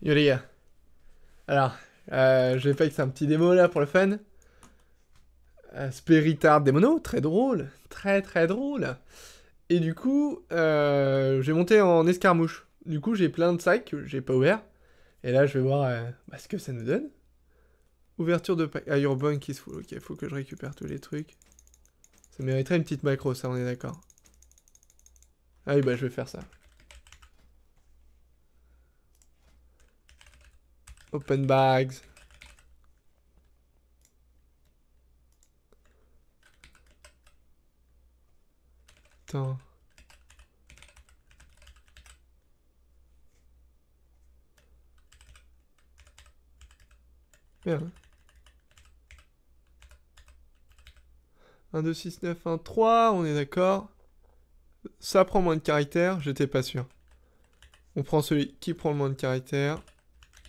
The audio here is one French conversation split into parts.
Yo gars, euh, Alors, euh, je vais faire un petit démo là pour le fun. Euh, Spiritard démono, très drôle. Très très drôle. Et du coup, euh, j'ai monté en escarmouche. Du coup, j'ai plein de sacs que j'ai pas ouvert. Et là, je vais voir euh, bah, ce que ça nous donne. Ouverture de pack. Ah, qui se fout. Ok, faut que je récupère tous les trucs. Ça mériterait une petite macro, ça, on est d'accord. Ah oui, bah je vais faire ça. Open bags. Attends. Merde. 1, 2, 6, 9, 1, 3, on est d'accord. Ça prend moins de caractères, j'étais pas sûr. On prend celui qui prend le moins de caractères.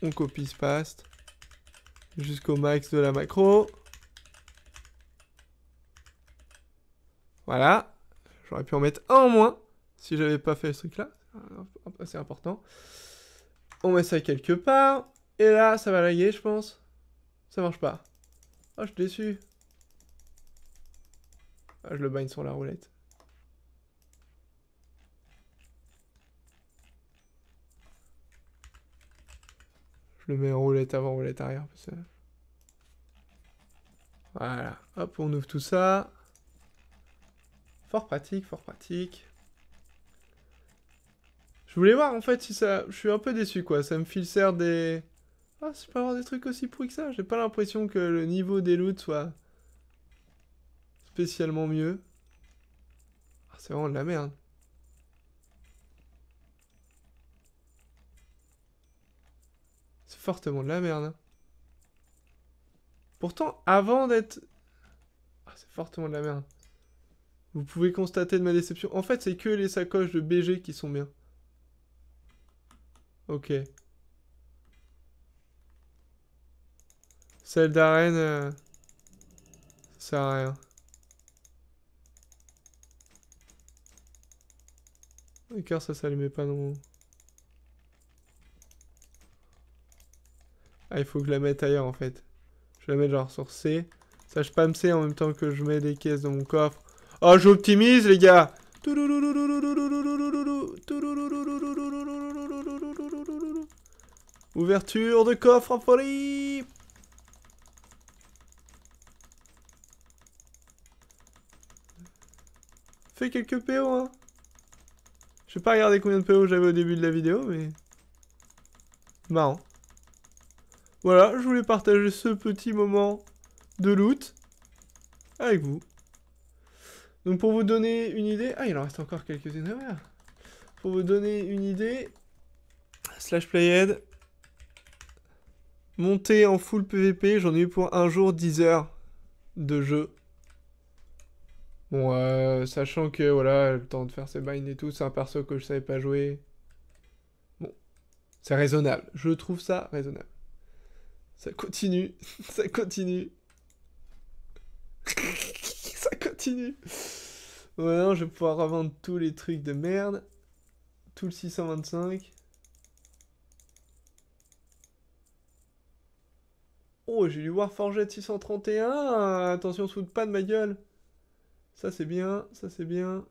On copie ce paste jusqu'au max de la macro. Voilà. J'aurais pu en mettre un en moins si j'avais pas fait ce truc-là. Ah, c'est important. On met ça quelque part. Et là, ça va laguer, je pense. Ça marche pas. oh, je suis déçu. Ah, je le bind sur la roulette. le meilleur roulette avant, roulette arrière. Voilà. Hop, on ouvre tout ça. Fort pratique, fort pratique. Je voulais voir en fait si ça... Je suis un peu déçu quoi, ça me filsère des... Ah, c'est pas avoir des trucs aussi pourris que ça. J'ai pas l'impression que le niveau des loots soit spécialement mieux. Ah, c'est vraiment de la merde. fortement de la merde. Pourtant, avant d'être... Ah, c'est fortement de la merde. Vous pouvez constater de ma déception. En fait, c'est que les sacoches de BG qui sont bien. Ok. Celle d'arène... Euh, ça sert à rien. Le cœur, ça s'allumait pas non Ah, il faut que je la mette ailleurs en fait. Je la mets genre sur C. Ça, je me C en même temps que je mets des caisses dans mon coffre. Oh, j'optimise les gars Ouverture de coffre en folie Fais quelques PO hein Je vais pas regarder combien de PO j'avais au début de la vidéo mais... Marrant. Voilà, je voulais partager ce petit moment de loot avec vous. Donc pour vous donner une idée... Ah, il en reste encore quelques uns Pour vous donner une idée... Slash playhead. Monter en full PVP, j'en ai eu pour un jour 10 heures de jeu. Bon, euh, sachant que, voilà, le temps de faire ses binds et tout, c'est un perso que je savais pas jouer. Bon, c'est raisonnable. Je trouve ça raisonnable. Ça continue, ça continue. ça continue. Maintenant, je vais pouvoir revendre tous les trucs de merde. Tout le 625. Oh, j'ai du Warforged 631. Attention, soude pas de ma gueule. Ça, c'est bien. Ça, c'est bien.